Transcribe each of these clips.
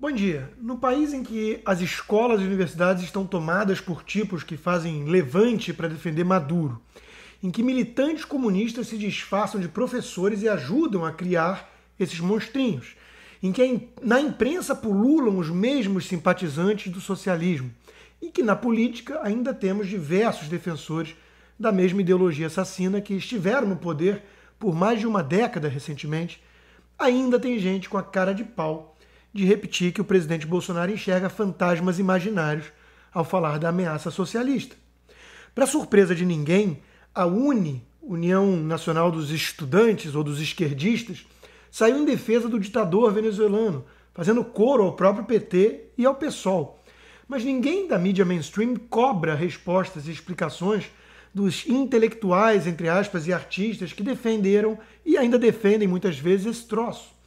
Bom dia. No país em que as escolas e universidades estão tomadas por tipos que fazem levante para defender Maduro, em que militantes comunistas se disfarçam de professores e ajudam a criar esses monstrinhos, em que na imprensa pululam os mesmos simpatizantes do socialismo, e que na política ainda temos diversos defensores da mesma ideologia assassina que estiveram no poder por mais de uma década recentemente, ainda tem gente com a cara de pau de repetir que o presidente Bolsonaro enxerga fantasmas imaginários ao falar da ameaça socialista. Para surpresa de ninguém, a UNE, União Nacional dos Estudantes ou dos Esquerdistas, saiu em defesa do ditador venezuelano, fazendo coro ao próprio PT e ao PSOL. Mas ninguém da mídia mainstream cobra respostas e explicações dos intelectuais, entre aspas, e artistas que defenderam e ainda defendem muitas vezes esse troço.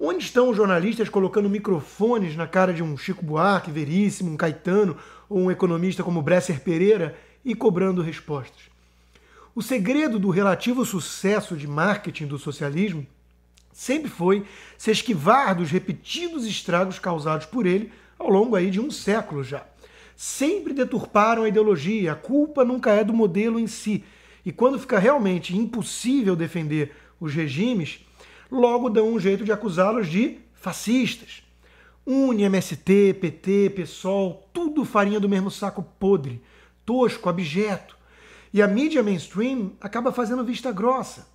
Onde estão os jornalistas colocando microfones na cara de um Chico Buarque, Veríssimo, um Caetano ou um economista como Bresser Pereira e cobrando respostas? O segredo do relativo sucesso de marketing do socialismo sempre foi se esquivar dos repetidos estragos causados por ele ao longo aí de um século já. Sempre deturparam a ideologia, a culpa nunca é do modelo em si. E quando fica realmente impossível defender os regimes, logo dão um jeito de acusá-los de fascistas. Une, MST, PT, PSOL, tudo farinha do mesmo saco podre, tosco, abjeto. E a mídia mainstream acaba fazendo vista grossa.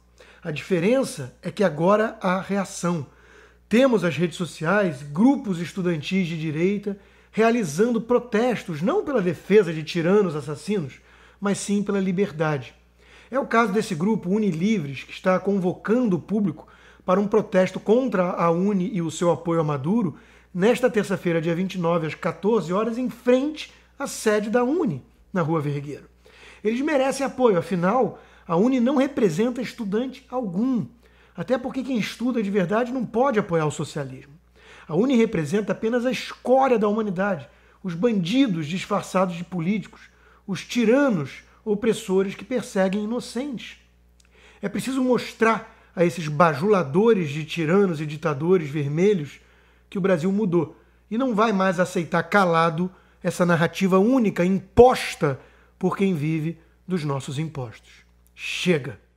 A diferença é que agora há reação. Temos as redes sociais, grupos estudantis de direita realizando protestos não pela defesa de tiranos assassinos, mas sim pela liberdade. É o caso desse grupo Unilivres, que está convocando o público para um protesto contra a Uni e o seu apoio a Maduro nesta terça-feira, dia 29, às 14 horas, em frente à sede da Uni, na Rua Vergueiro. Eles merecem apoio, afinal, a Uni não representa estudante algum. Até porque quem estuda de verdade não pode apoiar o socialismo. A Uni representa apenas a escória da humanidade, os bandidos disfarçados de políticos, os tiranos opressores que perseguem inocentes. É preciso mostrar a esses bajuladores de tiranos e ditadores vermelhos que o Brasil mudou. E não vai mais aceitar calado essa narrativa única imposta por quem vive dos nossos impostos. Chega!